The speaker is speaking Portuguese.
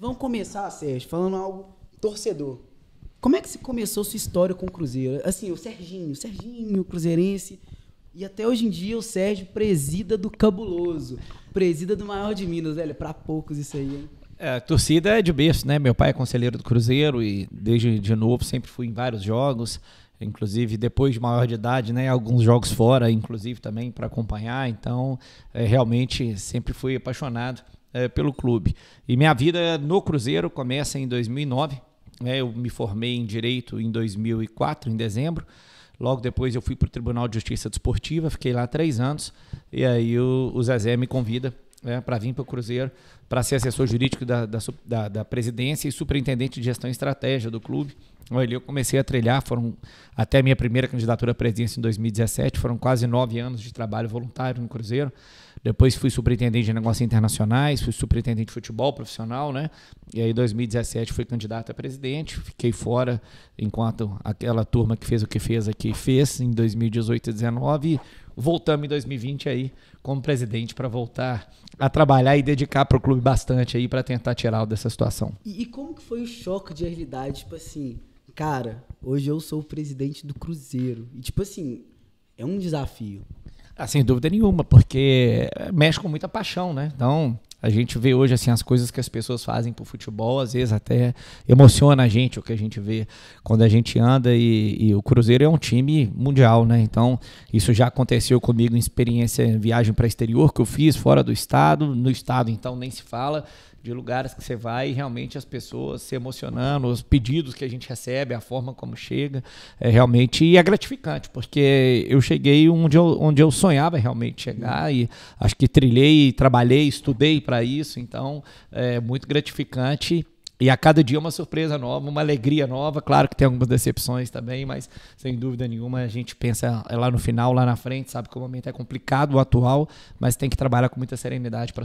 Vamos começar, Sérgio, falando algo torcedor. Como é que se começou sua história com o Cruzeiro? Assim, o Serginho, o Serginho, cruzeirense, e até hoje em dia o Sérgio presida do cabuloso, presida do maior de Minas, velho, para poucos isso aí, hein? É, a torcida é de berço, né? Meu pai é conselheiro do Cruzeiro e desde de novo sempre fui em vários jogos, inclusive depois de maior de idade, né? Alguns jogos fora, inclusive também para acompanhar. Então, é, realmente sempre fui apaixonado é, pelo clube. E minha vida no Cruzeiro começa em 2009. Né? Eu me formei em Direito em 2004, em dezembro. Logo depois eu fui para o Tribunal de Justiça Desportiva, fiquei lá três anos. E aí o, o Zezé me convida né, para vir para o Cruzeiro para ser assessor jurídico da, da, da, da presidência e superintendente de gestão e estratégia do clube. Olha, eu comecei a trilhar, foram até minha primeira candidatura à presidência em 2017, foram quase nove anos de trabalho voluntário no Cruzeiro. Depois fui superintendente de negócios internacionais, fui superintendente de futebol profissional, né? E aí, em 2017, fui candidato a presidente. Fiquei fora enquanto aquela turma que fez o que fez aqui fez em 2018 e 2019. Voltamos em 2020 aí como presidente para voltar a trabalhar e dedicar para o clube bastante aí para tentar tirar dessa situação. E, e como que foi o choque de realidade? Tipo assim, cara, hoje eu sou o presidente do Cruzeiro. E tipo assim, é um desafio. Ah, sem dúvida nenhuma, porque eh, mexe com muita paixão, né? Então, a gente vê hoje assim as coisas que as pessoas fazem pro futebol, às vezes até emociona a gente o que a gente vê quando a gente anda e, e o Cruzeiro é um time mundial, né? Então isso já aconteceu comigo em experiência em viagem para exterior que eu fiz fora do estado, no estado então nem se fala de lugares que você vai e realmente as pessoas se emocionando, os pedidos que a gente recebe, a forma como chega, é realmente e é gratificante, porque eu cheguei onde eu, onde eu sonhava realmente chegar e acho que trilhei, trabalhei, estudei para isso, então é muito gratificante e a cada dia uma surpresa nova, uma alegria nova. Claro que tem algumas decepções também, mas sem dúvida nenhuma a gente pensa é lá no final, lá na frente, sabe que o momento é complicado, o atual, mas tem que trabalhar com muita serenidade para